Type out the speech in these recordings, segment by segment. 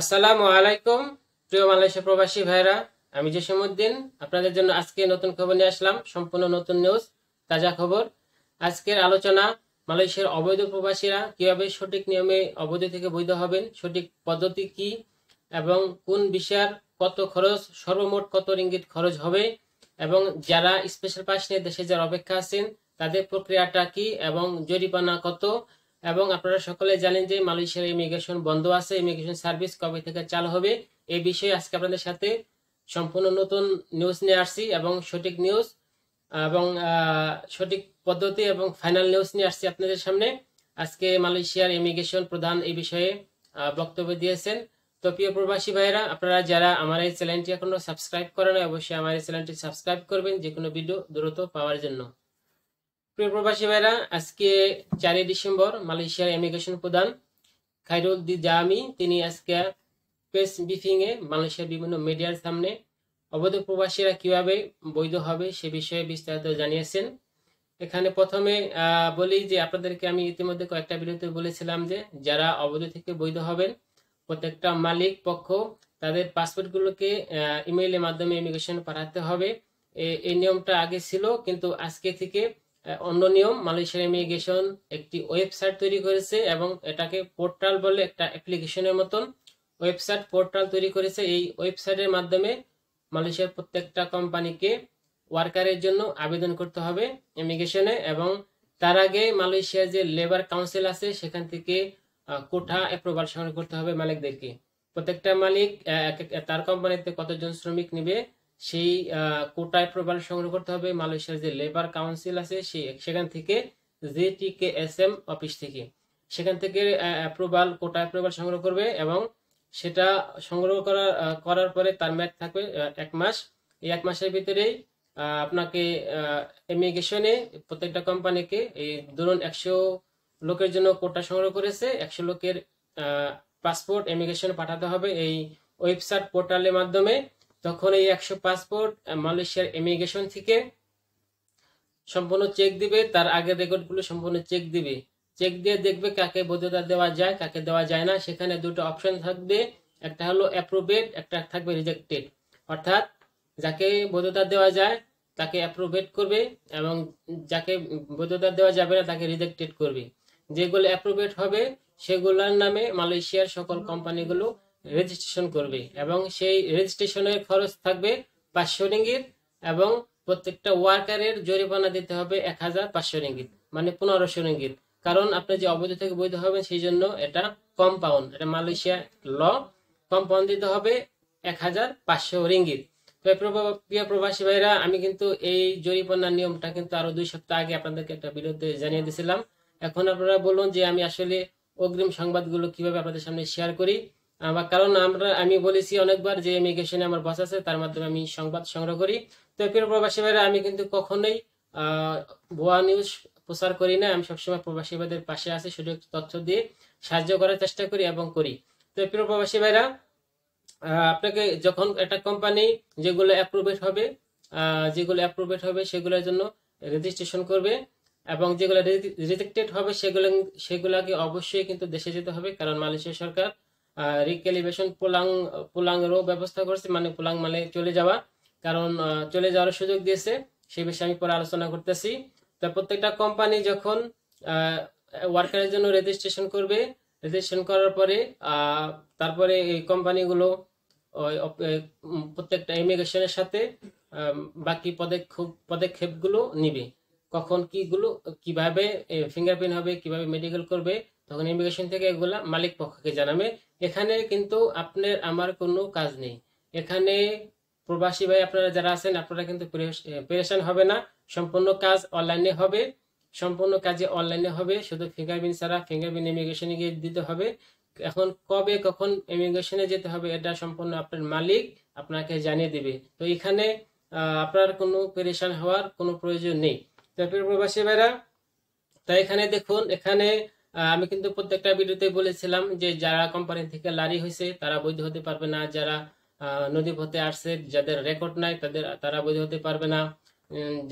আসসালামু আলাইকুম প্রিয় মালয়েশিয়া প্রবাসী ভাইরা আমি জসিমুদ্দিন আপনাদের জন্য আজকে নতুন খবর নিয়ে আসলাম সম্পূর্ণ নতুন নিউজ তাজা খবর আজকের আলোচনা মালয়েশিয়ার অবৈধ প্রবাসীরা কিভাবে সঠিক নিয়মে অবৈধ থেকে বৈধ হবেন সঠিক পদ্ধতি কি এবং কোন বিষয়ের কত খরচ সর্বমোট কত রিঙ্গিত খরচ হবে এবং যারা স্পেশাল পাস নিয়ে দেশে যাওয়ার অপেক্ষা আছেন তাদের প্রক্রিয়াটা কি এবং জরিমানা কত এবং আপনারা সকলে জানেন যে মালয়েশিয়ার ইমিগ্রেশন বন্ধ আছে ইমিগ্রেশন সার্ভিস কবে থেকে চালু হবে এই বিষয়ে আজকে আপনাদের সাথে সম্পূর্ণ নতুন নিউজ নিয়ে আসছি এবং সঠিক নিউজ এবং সঠিক পদ্ধতি এবং ফাইনাল নিউজ নিয়ে আসছি আপনাদের সামনে আজকে মালয়েশিয়ার ইমিগ্রেশন প্রধান এই বিষয়ে বক্তব্য দিয়েছেন তো প্রিয় প্রবাসী ভাইয়েরা আপনারা যারা আমার এই চ্যানেলটি এখনো সাবস্ক্রাইব করেন অবশ্যই আমার এই চ্যানেলটি সাবস্ক্রাইব করবেন যে কোনো ভিডিও দ্রুত পাওয়ার জন্য প্রিয়প্রবাসী ভাইরা আজকে চারই ডিসেম্বর মালয়েশিয়ার ইমিগ্রেশন প্রধান খাইরুল দি জামি তিনি আজকে প্রেস ব্রিফিংয়ে মালয়েশিয়ার বিভিন্ন মিডিয়ার সামনে অবৈধ প্রবাসীরা কিভাবে বৈধ হবে সে বিষয়ে বিস্তারিত জানিয়েছেন এখানে প্রথমে বলি যে আপনাদেরকে আমি ইতিমধ্যে কয়েকটা ভিডিওতে বলেছিলাম যে যারা অবৈধ থেকে বৈধ হবেন প্রত্যেকটা মালিক পক্ষ তাদের পাসপোর্টগুলোকে ইমেইলের মাধ্যমে ইমিগ্রেশন পাঠাতে হবে এই নিয়মটা আগে ছিল কিন্তু আজকে থেকে অন্য নিয়ম মালয়েশিয়া ইমিগ্রেশন একটি ওয়েবসাইট তৈরি করেছে এবং এটাকে পোর্টাল বলে একটা অ্যাপ্লিকেশনের মতন ওয়েবসাইট পোর্টাল তৈরি করেছে এই ওয়েবসাইটের মাধ্যমে মালয়েশিয়ার প্রত্যেকটা কোম্পানিকে ওয়ার্কারের জন্য আবেদন করতে হবে ইমিগ্রেশনে এবং তার আগে মালয়েশিয়ার যে লেবার কাউন্সিল আছে সেখান থেকে কোঠা অ্যাপ্রুভাল সংগ্রহ করতে হবে মালিকদেরকে প্রত্যেকটা মালিক তার কোম্পানিতে কতজন শ্রমিক নেবে সেই কোটায় প্রবাল সংগ্রহ করতে হবে মালয়েশিয়ার যে লেবার কাউন্সিল আছে সেখান থেকে J T K S M office থেকে সেখান থেকে প্রবাল কোটায় প্রবাল সংগ্রহ করবে এবং সেটা সংগ্রহ করা করার পরে তার ম্যাচ থাকবে এক মাস এই এক মাসের ভিতরেই আপনাকে ইমিগ্রেশনে প্রত্যেকটা কোম্পানিকে এই ধরুন একশো লোকের জন্য কোটা সংগ্রহ করেছে একশো লোকের পাসপোর্ট ইমিগ্রেশনে পাঠাতে হবে এই ওয়েবসাইট পোর্টালের মাধ্যমে তখন এই একশো পাসপোর্ট মালয়েশিয়ার ইমিগ্রেশন থেকে সম্পূর্ণ চেক দিবে তার আগের রেকর্ডগুলো সম্পূর্ণ চেক দিবে চেক দিয়ে দেখবে কাকে বৈধতা দেওয়া যায় কাকে দেওয়া যায় না সেখানে দুটো অপশন থাকবে একটা হলো অ্যাপ্রুভেড একটা থাকবে রিজেক্টেড অর্থাৎ যাকে বৈধতা দেওয়া যায় তাকে অ্যাপ্রোভেট করবে এবং যাকে বৈধতা দেওয়া যাবে না তাকে রিজেক্টেড করবে যেগুলো অ্যাপ্রোভেট হবে সেগুলোর নামে মালয়েশিয়ার সকল কোম্পানিগুলো রেজিস্ট্রেশন করবে এবং সেই রেজিস্ট্রেশনের খরচ থাকবে পাঁচশো রিঙ্গিত এবং প্রত্যেকটা ওয়ার্কারের জরিমানা দিতে হবে এক হাজার পাঁচশো রিঙ্গিত মানে পনেরোশো রিঙ্গিত কারণ আপনি যে অবৈধ থেকে বৈধ হবেন সেই জন্য এটা কম্পাউন্ড এটা মালয়েশিয়া ল কম্পাউন্ড দিতে হবে এক হাজার পাঁচশো রিঙ্গিত প্রিয় প্রবাসী ভাইরা আমি কিন্তু এই জরিমানার নিয়মটা কিন্তু আরো দুই সপ্তাহ আগে আপনাদেরকে একটা বিরুদ্ধে জানিয়ে দিয়েছিলাম এখন আপনারা বলুন যে আমি আসলে অগ্রিম সংবাদগুলো কিভাবে আপনাদের সামনে শেয়ার করি আমার কারণ আমরা আমি বলেছি অনেকবার যে ইমিগ্রেশনে আমার বাস আছে তার মাধ্যমে আমি সংবাদ সংগ্রহ করি তো প্রিয় প্রবাসী ভাইরা আমি কিন্তু কখনোই ভুয়া নিউজ প্রচার করি না আমি সবসময় প্রবাসী ভাইদের পাশে আছি সুযোগ তথ্য দিয়ে সাহায্য করার চেষ্টা করি এবং করি তো প্রিয় প্রবাসী ভাইরা আপনাকে যখন একটা কোম্পানি যেগুলো অ্যাপ্রুভেড হবে যেগুলো অ্যাপ্রুভেড হবে সেগুলোর জন্য রেজিস্ট্রেশন করবে এবং যেগুলো রিজেক্টেড হবে সেগুলো সেগুলোকে অবশ্যই কিন্তু দেশে যেতে হবে কারণ মালয়েশিয়া সরকার রিক্যালিভেশন পোলাং পোলাংয়েরও ব্যবস্থা করেছে মানে পোলাং মানে চলে যাওয়া কারণ চলে যাওয়ার সুযোগ দিয়েছে সে বিষয়ে আমি পরে আলোচনা করতেছি তো প্রত্যেকটা কোম্পানি যখন ওয়ার্কারের জন্য রেজিস্ট্রেশন করবে রেজিস্ট্রেশন করার পরে তারপরে এই কোম্পানিগুলো প্রত্যেকটা ইমিগ্রেশনের সাথে বাকি পদক্ষেপ পদক্ষেপগুলো নিবে কখন কিগুলো কিভাবে ফিঙ্গারপ্রিন্ট হবে কিভাবে মেডিকেল করবে তখন ইমিগ্রেশন থেকে এগুলা মালিক পক্ষকে জানাবে এখানে কিন্তু আপনার আমার কোনো কাজ নেই এখানে প্রবাসী ভাই আপনারা যারা আছেন আপনারা কিন্তু পেরেশান হবে না সম্পূর্ণ কাজ অনলাইনে হবে সম্পূর্ণ কাজে অনলাইনে হবে শুধু ফিঙ্গারপ্রিন্ট ছাড়া ফিঙ্গারপ্রিন্ট ইমিগ্রেশনে গিয়ে দিতে হবে এখন কবে কখন ইমিগ্রেশনে যেতে হবে এটা সম্পূর্ণ আপনার মালিক আপনাকে জানিয়ে দেবে তো এখানে আপনার কোনো পেরেশান হওয়ার কোনো প্রয়োজন নেই তারপরে প্রবাসী ভাইরা তাই এখানে দেখুন এখানে আমি কিন্তু প্রত্যেকটা ভিডিওতে বলেছিলাম যে যারা কোম্পানি থেকে লারি হয়েছে তারা বৈধ হতে পারবে না যারা নদী পথে আসছে যাদের রেকর্ড নাই তাদের তারা বৈধ হতে পারবে না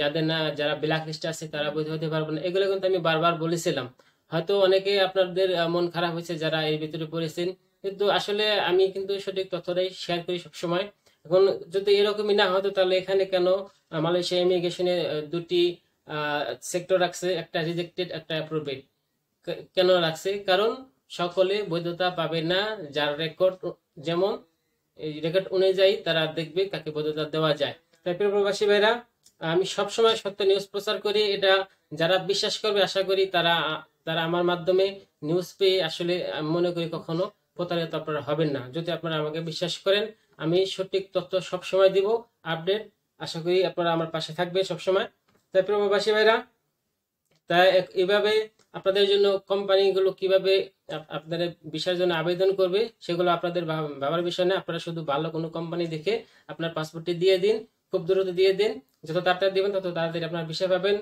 যাদের না যারা ব্ল্যাক লিস্টে আছে তারা বৈধ হতে পারবে না এগুলো কিন্তু আমি বারবার বলেছিলাম হয়তো অনেকে আপনাদের মন খারাপ হয়েছে যারা এর ভিতরে পড়েছেন কিন্তু আসলে আমি কিন্তু সঠিক তথ্যটাই শেয়ার করি সবসময় এখন যদি এরকমই না হতো তাহলে এখানে কেন মালয়েশিয়া ইমিগ্রেশনে দুটি সেক্টর রাখছে একটা রিজেক্টেড একটা অ্যাপ্রুভেড কেন রাখছে কারণ সকলে বৈধতা পাবে না যার রেকর্ড যেমন এই রেকর্ড অনুযায়ী তারা দেখবে কাকে বৈধতা দেওয়া যায় তাই প্রিয় প্রবাসী ভাইরা আমি সবসময় সত্য নিউজ প্রচার করি এটা যারা বিশ্বাস করবে আশা করি তারা তারা আমার মাধ্যমে নিউজ পেয়ে আসলে মনে করি কখনো প্রতারিত আপনারা হবেন না যদি আপনারা আমাকে বিশ্বাস করেন আমি সঠিক তথ্য সবসময় দিব আপডেট আশা করি আপনারা আমার পাশে থাকবে সবসময় তাই প্রিয় প্রবাসী ভাইরা তাই এভাবে আপনাদের জন্য কোম্পানিগুলো কিভাবে আপনাদের বিষয়ের জন্য আবেদন করবে সেগুলো আপনাদের ভাবার বিষয় না আপনারা শুধু ভালো কোনো কোম্পানি দেখে আপনার পাসপোর্টটি দিয়ে দিন খুব দ্রুত দিয়ে দিন যত তাড়াতাড়ি দেবেন তত তাড়াতাড়ি আপনার বিষয় পাবেন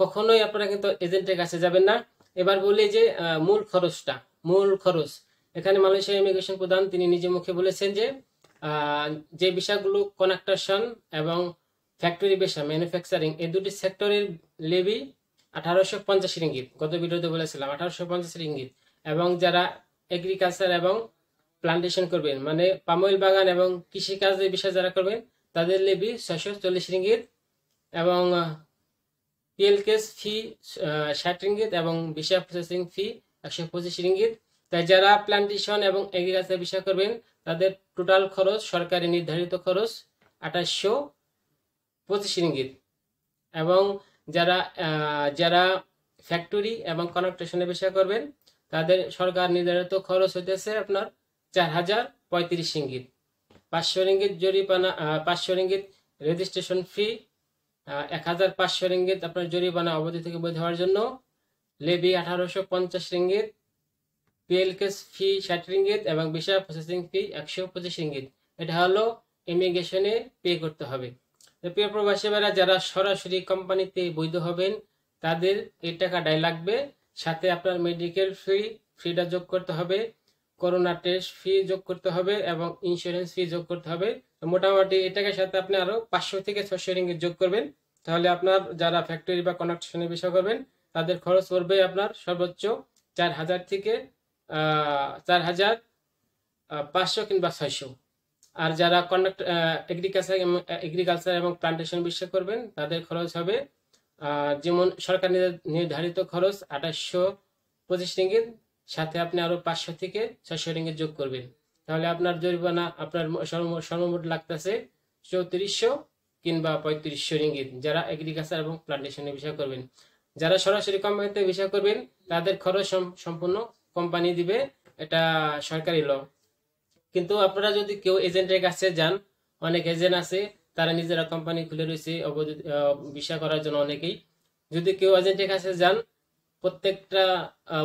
কখনোই আপনারা কিন্তু এজেন্টের কাছে যাবেন না এবার বলি যে মূল খরচটা মূল খরচ এখানে মালয়েশিয়া ইমিগ্রেশন প্রধান তিনি নিজে মুখে বলেছেন যে যে বিষয়গুলো কনাক্টাশন এবং ফ্যাক্টরি বেশা ম্যানুফ্যাকচারিং এই দুটি সেক্টরের লেবি আঠারোশো পঞ্চাশ রিঙ্গিত গত ভিডিওতে বলেছিলাম আঠারোশো পঞ্চাশ রিঙ্গিত এবং যারা এগ্রিকালচার এবং প্লান্টেশন করবেন মানে পামইল বাগান এবং কৃষিকাজের বিষয়ে যারা করবেন তাদের লেবি ছয়শো চল্লিশ রিঙ্গিত এবং পিএলকেস ফি ষাট রিঙ্গিত এবং বিষয় প্রসেসিং ফি একশো পঁচিশ রিঙ্গিত তাই যারা প্লান্টেশন এবং এগ্রিকালচার বিষয় করবেন তাদের টোটাল খরচ সরকারি নির্ধারিত খরচ আঠাশশো পঁচিশ রিঙ্গিত এবং যারা যারা ফ্যাক্টরি এবং কনস্ট্রাকশনে বিষয় করবেন তাদের সরকার নির্ধারিত খরচ হইতেছে আপনার চার হাজার পঁয়ত্রিশ ইঙ্গিত পাঁচশো ইঙ্গিত জরিমানা পাঁচশো ইঙ্গিত রেজিস্ট্রেশন ফি এক হাজার পাঁচশো ইঙ্গিত আপনার জরিমানা অবধি থেকে বৈধ হওয়ার জন্য লেবি আঠারোশো পঞ্চাশ রিঙ্গিত পিএলকেস ফি ষাট ইঙ্গিত এবং বিশাল প্রসেসিং ফি একশো পঁচিশ ইঙ্গিত এটা হলো ইমিগ্রেশনে পে করতে হবে প্রিয় প্রবাসী ভাইরা যারা সরাসরি কোম্পানিতে বৈধ হবেন তাদের এই টাকাটাই লাগবে সাথে আপনার মেডিকেল ফ্রি ফ্রিটা যোগ করতে হবে করোনা টেস্ট ফি যোগ করতে হবে এবং ইন্স্যুরেন্স ফি যোগ করতে হবে মোটামুটি এটাকে সাথে আপনি আরো পাঁচশো থেকে ছশো রিঙ্গে যোগ করবেন তাহলে আপনার যারা ফ্যাক্টরি বা কনেকশনের বিষয় করবেন তাদের খরচ পড়বে আপনার সর্বোচ্চ চার হাজার থেকে চার হাজার পাঁচশো কিংবা ছয়শো আর যারা কন্ডাক্ট এগ্রিকালচার এগ্রিকালচার এবং প্লান্টেশন বিশ্বাস করবেন তাদের খরচ হবে যেমন সরকার নির্ধারিত খরচ আঠাশশো পঁচিশ রিঙ্গিত সাথে আপনি আরও পাঁচশো থেকে ছয়শো রিঙ্গিত যোগ করবেন তাহলে আপনার জরিমানা আপনার সর্বমোট লাগতেছে চৌত্রিশশো কিংবা পঁয়ত্রিশশো রিঙ্গিত যারা এগ্রিকালচার এবং প্লান্টেশনের বিষয় করবেন যারা সরাসরি কোম্পানিতে বিষয় করবেন তাদের খরচ সম্পূর্ণ কোম্পানি দিবে এটা সরকারি ল কিন্তু আপনারা যদি কেউ এজেন্টের কাছে যান অনেক এজেন্ট আছে তারা নিজেরা কোম্পানি খুলে রয়েছে অবৈধ করার জন্য অনেকেই যদি কেউ এজেন্টের কাছে যান প্রত্যেকটা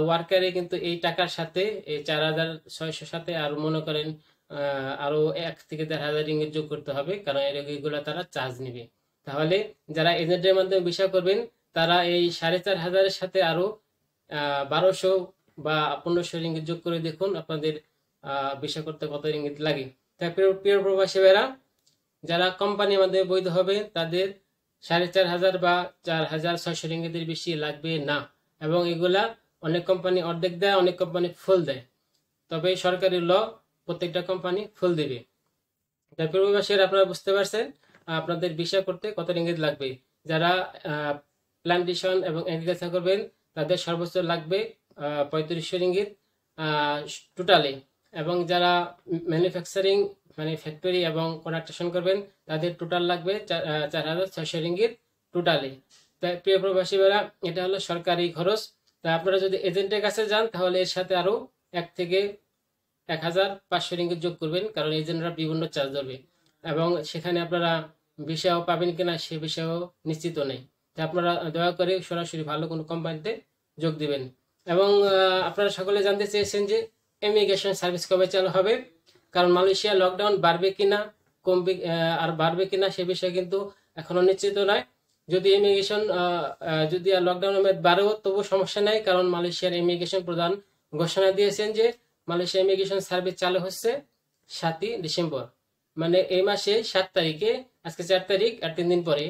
ওয়ার্কারে কিন্তু এই টাকার সাথে এই চার হাজার ছয়শোর সাথে আর মনে করেন আরো এক থেকে দেড় হাজার রিঙ্গিত যোগ করতে হবে কারণ এগুলো তারা চার্জ নেবে তাহলে যারা এজেন্টের মাধ্যমে ভিসা করবেন তারা এই সাড়ে চার হাজারের সাথে আরো আহ বারোশো বা পনেরোশো রিঙ্গিত যোগ করে দেখুন আপনাদের বিষয় করতে কত ইঙ্গিত লাগে প্রিয় প্রবাসী ভাইরা যারা কোম্পানির মধ্যে বৈধ হবে তাদের সাড়ে চার হাজার বা চার হাজার ছয়শো ইঙ্গিতের বেশি লাগবে না এবং এগুলা অনেক কোম্পানি অর্ধেক দেয় অনেক কোম্পানি ফুল দেয় তবে সরকারি ল প্রত্যেকটা কোম্পানি ফুল দেবে তার আপনারা বুঝতে পারছেন আপনাদের বিষয় করতে কত ইঙ্গিত লাগবে যারা প্ল্যান্টেশন এবং এগ্রিকালচার করবেন তাদের সর্বোচ্চ লাগবে পঁয়ত্রিশশো ইঙ্গিত টোটালে এবং যারা ম্যানুফ্যাকচারিং মানে ফ্যাক্টরি এবং কন্ট্রাকশন করবেন তাদের টোটাল লাগবে চার হাজার ছয়শো রিঙ্গির টোটালি প্রিয় প্রবাসী বেলা এটা হলো সরকারি খরচ তা আপনারা যদি এজেন্টের কাছে যান তাহলে এর সাথে আরও এক থেকে এক হাজার পাঁচশো রিঙ্গির যোগ করবেন কারণ এজেন্টরা বিভিন্ন চার্জ ধরবে এবং সেখানে আপনারা ভিসাও পাবেন কিনা সে বিষয়েও নিশ্চিত নেই তা আপনারা দয়া করে সরাসরি ভালো কোনো কোম্পানিতে যোগ দিবেন এবং আপনারা সকলে জানতে চেয়েছেন যে ইমিগ্রেশন সার্ভিস কবে চালু হবে কারণ মালয়েশিয়া লকডাউন বাড়বে কিনা কমবে আর বাড়বে কিনা সে বিষয়ে কিন্তু এখনো নিশ্চিত নয় যদি ইমিগ্রেশন যদি আর লকডাউন বাড়েও তবু সমস্যা নেই কারণ মালয়েশিয়ার ইমিগ্রেশন প্রধান ঘোষণা দিয়েছেন যে মালয়েশিয়া ইমিগ্রেশন সার্ভিস চালু হচ্ছে সাতই ডিসেম্বর মানে এই মাসে সাত তারিখে আজকে চার তারিখ আর তিন দিন পরে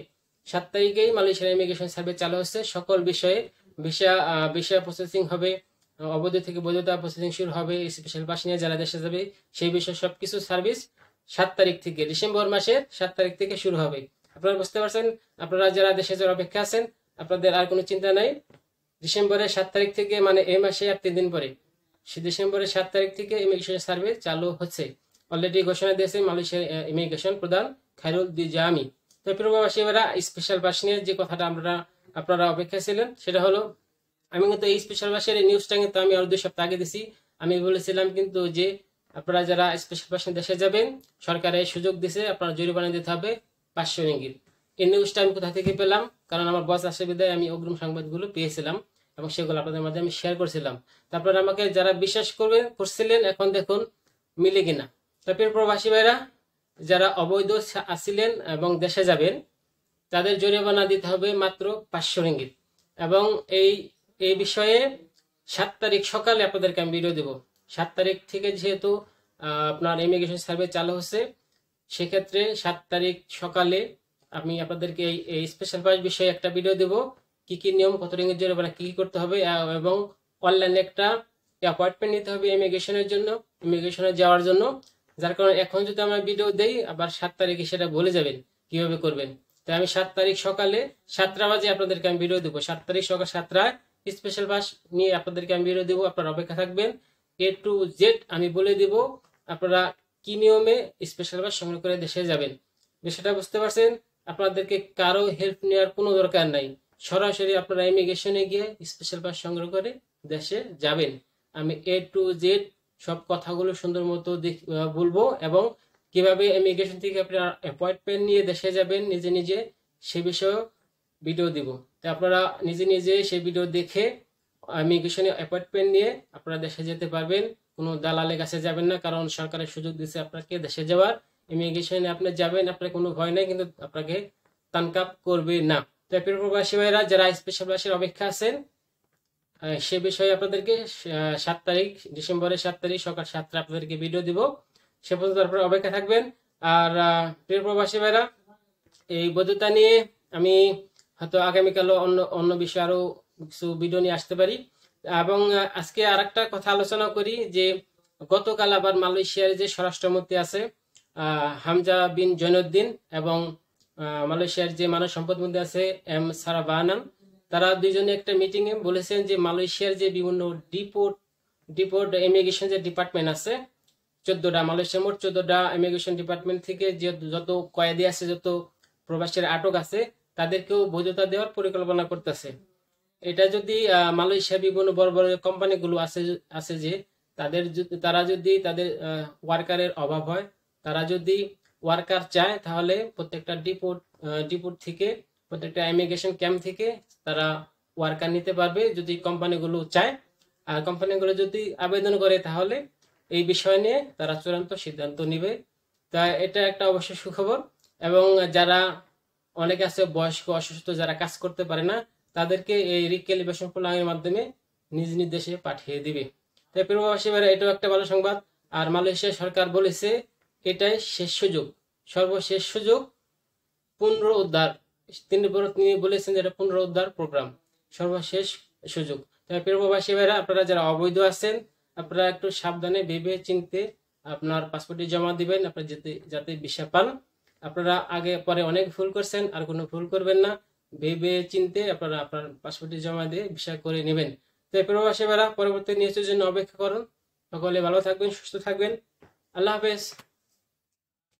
সাত তারিখেই মালয়েশিয়ার ইমিগ্রেশন সার্ভিস চালু হচ্ছে সকল বিষয়ে ভিসা ভিসা প্রসেসিং হবে অবৈধ থেকে বৈধতা প্রসেসিং শুরু হবে স্পেশাল বাস নিয়ে যারা দেশে যাবে সেই বিষয়ে সব কিছু সার্ভিস সাত তারিখ থেকে ডিসেম্বর মাসের সাত তারিখ থেকে শুরু হবে আপনারা বুঝতে পারছেন আপনারা যারা দেশে যাওয়ার অপেক্ষা আছেন আপনাদের আর কোনো চিন্তা নাই ডিসেম্বরের সাত তারিখ থেকে মানে এই মাসে আর তিন দিন পরে সে ডিসেম্বরের সাত তারিখ থেকে ইমিগ্রেশন সার্ভিস চালু হচ্ছে অলরেডি ঘোষণা দিয়েছে মালয়েশিয়ার ইমিগ্রেশন প্রধান খাইরুল দিজামি তো প্রবাসী এবার স্পেশাল বাস নিয়ে যে কথাটা আমরা আপনারা অপেক্ষা ছিলেন সেটা হলো আমি কিন্তু এই স্পেশাল বাসের নিউজটা কিন্তু আমি আরো দুই সপ্তাহ আগে দিছি আমি বলেছিলাম কিন্তু যে আপনারা যারা স্পেশাল বাসে দেশে যাবেন সরকারে এই সুযোগ দিছে আপনারা জরিমানা দিতে হবে পাঁচশো রিঙ্গিত এই নিউজটা আমি কোথা থেকে পেলাম কারণ আমার বস আসে বিদায় আমি অগ্রিম সংবাদগুলো পেয়েছিলাম এবং সেগুলো আপনাদের মাঝে আমি শেয়ার করছিলাম তারপরে আমাকে যারা বিশ্বাস করবেন করছিলেন এখন দেখুন মিলে কিনা তারপরে প্রবাসী ভাইরা যারা অবৈধ আসিলেন এবং দেশে যাবেন তাদের জরিমানা দিতে হবে মাত্র পাঁচশো রিঙ্গিত এবং এই এই বিষয়ে সাত তারিখ সকালে আপনাদেরকে আমি ভিডিও দেব সাত তারিখ থেকে যেহেতু আপনার ইমিগ্রেশন সার্ভে চালু হচ্ছে সেক্ষেত্রে সাত তারিখ সকালে আমি আপনাদেরকে এই স্পেশাল পাস বিষয়ে একটা ভিডিও দেব কি কি নিয়ম কত রিঙ্গের জন্য আপনারা কী কী করতে হবে এবং অনলাইনে একটা অ্যাপয়েন্টমেন্ট নিতে হবে ইমিগ্রেশনের জন্য ইমিগ্রেশনে যাওয়ার জন্য যার কারণে এখন যদি আমরা ভিডিও দেই আবার সাত তারিখে সেটা ভুলে যাবেন কিভাবে করবেন তাই আমি সাত তারিখ সকালে সাতটা বাজে আপনাদেরকে আমি ভিডিও দেবো সাত তারিখ সকাল সাতটায় স্পেশাল পাস নিয়ে আপনাদেরকে আমি বেরিয়ে দেবো আপনারা অপেক্ষা থাকবেন এ টু জেড আমি বলে দেব আপনারা কি নিয়মে স্পেশাল পাস সংগ্রহ করে দেশে যাবেন বিষয়টা বুঝতে পারছেন আপনাদেরকে কারো হেল্প নেওয়ার কোনো দরকার নাই সরাসরি আপনারা ইমিগ্রেশনে গিয়ে স্পেশাল পাস সংগ্রহ করে দেশে যাবেন আমি এ টু জেড সব কথাগুলো সুন্দর মতো বলবো এবং কিভাবে ইমিগ্রেশন থেকে আপনারা অ্যাপয়েন্টমেন্ট নিয়ে দেশে যাবেন নিজে নিজে সে বিষয়ে ভিডিও দিব তো আপনারা নিজে নিজে সেই ভিডিও দেখে ইমিগ্রেশনে অ্যাপয়েন্টমেন্ট নিয়ে আপনারা দেশে যেতে পারবেন কোনো দালালের কাছে যাবেন না কারণ সরকারের সুযোগ দিচ্ছে আপনাকে দেশে যাওয়ার ইমিগ্রেশনে আপনি যাবেন আপনার কোনো ভয় নেই কিন্তু আপনাকে তানকাপ করবে না তো প্রবাসী ভাইরা যারা স্পেশাল বাসের অপেক্ষা আছেন সে বিষয়ে আপনাদেরকে সাত তারিখ ডিসেম্বরের সাত তারিখ সকাল সাতটা আপনাদেরকে ভিডিও দিব সে পর্যন্ত আপনারা অপেক্ষা থাকবেন আর প্রিয় প্রবাসী ভাইরা এই বৈধতা নিয়ে আমি হয়তো আগামীকালও অন্য অন্য বিষয়ে আরও কিছু ভিডিও নিয়ে আসতে পারি এবং আজকে আর একটা কথা আলোচনা করি যে গতকাল আবার মালয়েশিয়ার যে স্বরাষ্ট্রমন্ত্রী আছে হামজা বিন জৈনুদ্দিন এবং মালয়েশিয়ার যে মানব সম্পদ মন্ত্রী আছে এম সারাবানান তারা দুইজনে একটা মিটিংয়ে বলেছেন যে মালয়েশিয়ার যে বিভিন্ন ডিপোর্ট ডিপোর্ট ইমিগ্রেশন যে ডিপার্টমেন্ট আছে চোদ্দটা মালয়েশিয়া মোট চোদ্দটা ইমিগ্রেশন ডিপার্টমেন্ট থেকে যে যত কয়েদি আছে যত প্রবাসীর আটক আছে তাদেরকেও বৈধতা দেওয়ার পরিকল্পনা করতেছে এটা যদি মালয়েশিয়া বিভিন্ন বড় বড় কোম্পানিগুলো আছে আছে যে তাদের তারা যদি তাদের ওয়ার্কারের অভাব হয় তারা যদি ওয়ার্কার চায় তাহলে প্রত্যেকটা ডিপোর্ট ডিপোর্ট থেকে প্রত্যেকটা ইমিগ্রেশন ক্যাম্প থেকে তারা ওয়ার্কার নিতে পারবে যদি কোম্পানিগুলো চায় আর কোম্পানিগুলো যদি আবেদন করে তাহলে এই বিষয় নিয়ে তারা চূড়ান্ত সিদ্ধান্ত নিবে তা এটা একটা অবশ্যই সুখবর এবং যারা অনেকে আছে বয়স্ক অসুস্থ যারা কাজ করতে পারে না তাদেরকে এই রিক্যালিব্রেশন প্রোগ্রামের মাধ্যমে নিজ নিজ দেশে পাঠিয়ে দিবে তাই পূর্ববাসী এটাও একটা ভালো সংবাদ আর মালয়েশিয়া সরকার বলেছে এটাই শেষ সুযোগ সর্বশেষ সুযোগ পুনরুদ্ধার তিনি তিনি বলেছেন যে এটা পুনরুদ্ধার প্রোগ্রাম সর্বশেষ সুযোগ তাই পূর্ববাসী ভাইরা আপনারা যারা অবৈধ আছেন আপনারা একটু সাবধানে ভেবে চিনতে আপনার পাসপোর্টে জমা দিবেন আপনার যাতে যাতে বিষয় পান আপনারা আগে পরে অনেক ভুল করছেন আর কোনো ভুল করবেন না ভেবে চিনতে আপনারা আপনার পাসপোর্টে জমা দিয়ে ভিসা করে নেবেন তো প্রবাসী ভাড়া পরবর্তী নিউজের জন্য অপেক্ষা করুন সকলে ভালো থাকবেন সুস্থ থাকবেন আল্লাহ হাফেজ